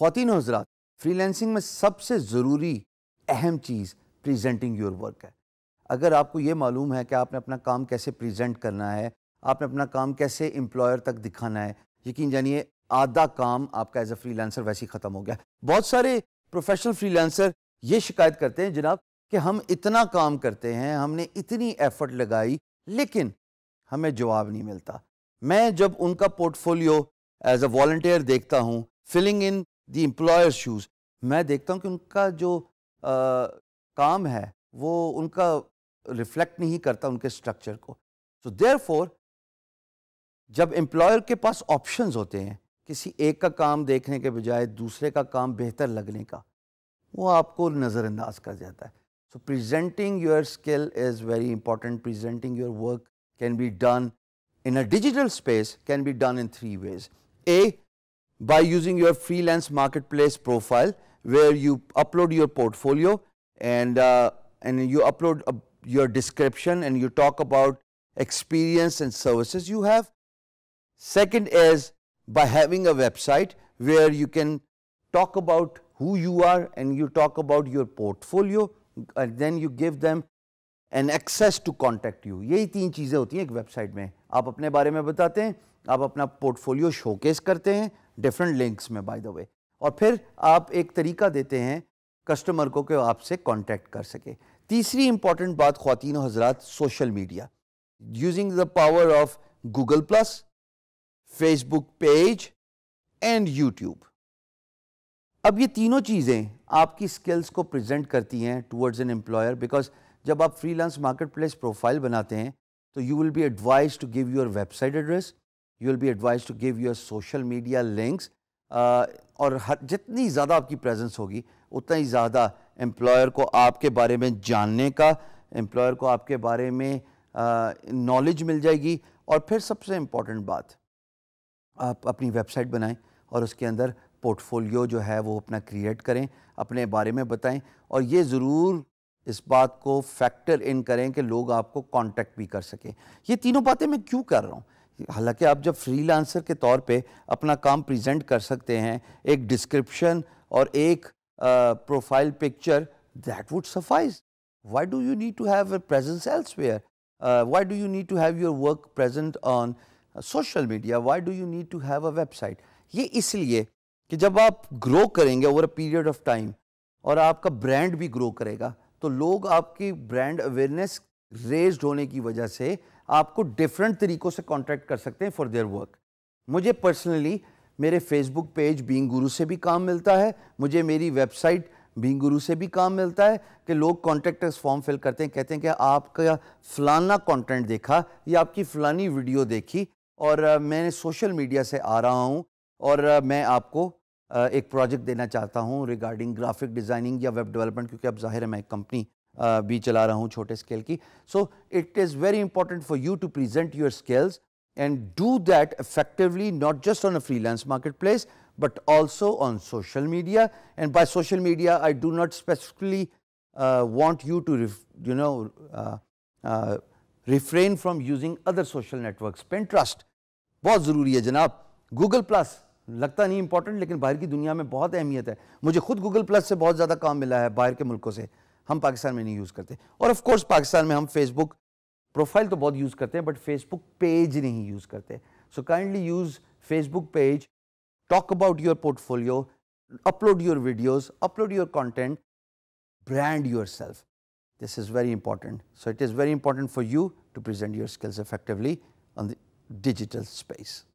खातिन हजरात फ्रीलैंसिंग में सबसे ज़रूरी अहम चीज़ प्रेजेंटिंग योर वर्क है अगर आपको ये मालूम है कि आपने अपना काम कैसे प्रेजेंट करना है आपने अपना काम कैसे एम्प्लॉयर तक दिखाना है यकीन जानिए आधा काम आपका एज ए फ्रीलांसर वैसे ही ख़त्म हो गया बहुत सारे प्रोफेशनल फ्रीलांसर ये शिकायत करते हैं जनाब कि हम इतना काम करते हैं हमने इतनी एफर्ट लगाई लेकिन हमें जवाब नहीं मिलता मैं जब उनका पोर्टफोलियो एज अ वॉल्टियर देखता हूँ feeling in the employer shoes मैं देखता हूँ कि उनका जो आ, काम है वो उनका रिफ्लेक्ट नहीं करता उनके स्ट्रक्चर को सो देयर जब एम्प्लॉयर के पास ऑप्शंस होते हैं किसी एक का काम देखने के बजाय दूसरे का काम बेहतर लगने का वो आपको नज़रअंदाज कर जाता है so presenting your skill is very important presenting your work can be done in a digital space can be done in three ways a by using your freelance marketplace profile where you upload your portfolio and, uh, and you upload a, uh, your description and you talk about experience and services you have. Second is by having a website where you can talk about who you are and you talk about your portfolio and then you give them an access to contact you. यही तीन चीज़ें होती हैं एक website. में आप अपने बारे में आप अपना पोर्टफोलियो शोकेस करते हैं डिफरेंट लिंक्स में बाय द वे और फिर आप एक तरीका देते हैं कस्टमर को कि आपसे कांटेक्ट कर सके तीसरी इंपॉर्टेंट बात खातिन हजरात social media using the power of Google plus Facebook page and YouTube अब ये तीनों चीज़ें आपकी स्किल्स को प्रेजेंट करती हैं टूवर्ड्स एन एम्प्लॉयर बिकॉज जब आप फ्रीलांस मार्केट प्लेस प्रोफाइल बनाते हैं तो you will be advise to give your website address you will be advise to give your social media links और हर जितनी ज़्यादा आपकी प्रेजेंस होगी उतना ही ज़्यादा एम्प्लॉयर को आपके बारे में जानने का एम्प्लॉयर को आपके बारे में नॉलेज uh, मिल जाएगी और फिर सबसे इम्पॉर्टेंट बात आप अपनी वेबसाइट बनाएं और उसके अंदर पोर्टफोलियो जो है वो अपना क्रिएट करें अपने बारे में बताएं और ये ज़रूर इस बात को फैक्टर इन करें कि लोग आपको कांटेक्ट भी कर सकें ये तीनों बातें मैं क्यों कर रहा हूँ हालांकि आप जब फ्रीलांसर के तौर पे अपना काम प्रेजेंट कर सकते हैं एक डिस्क्रिप्शन और एक profile picture that would suffice why do you need to have a presence elsewhere? Uh, why do you need to have your work present on uh, social media? Why do you need to have ये इसलिए कि जब आप grow करेंगे over a period of time और आपका brand भी grow करेगा तो लोग आपकी ब्रांड अवेयरनेस रेज्ड होने की वजह से आपको डिफरेंट तरीक़ों से कॉन्टैक्ट कर सकते हैं फॉर देयर वर्क मुझे पर्सनली मेरे फेसबुक पेज बींग गुरु से भी काम मिलता है मुझे मेरी वेबसाइट बींग गुरु से भी काम मिलता है कि लोग कॉन्टैक्ट फॉर्म फिल करते हैं कहते हैं कि आपका फ़लाना कॉन्टेंट देखा या आपकी फ़लानी वीडियो देखी और मैं सोशल मीडिया से आ रहा हूँ और मैं आपको एक प्रोजेक्ट देना चाहता हूँ रिगार्डिंग ग्राफिक डिज़ाइनिंग या वेब डेवलपमेंट क्योंकि अब जाहिर है मैं एक कंपनी भी चला रहा हूँ छोटे स्केल की so it is very important for you to present your skills and do that effectively not just on a freelance market place but also on social media and by social media I do not specifically want you to you know refrain from using other social network Pinterest बहुत ज़रूरी है जनाब Google plus लगता नहीं important लेकिन बाहर की दुनिया में बहुत अहमियत है मुझे खुद गूगल प्लस से बहुत ज़्यादा काम मिला है बाहर के मुल्कों से हम पाकिस्तान में नहीं यूज़ करते और ऑफ कोर्स पाकिस्तान में हम फेसबुक प्रोफाइल तो बहुत यूज़ करते हैं बट फेसबुक पेज नहीं यूज़ करते so kindly use Facebook page talk about your portfolio upload your videos upload your content brand your self this is very important so it is very important for you to present your skills effectively on the digital space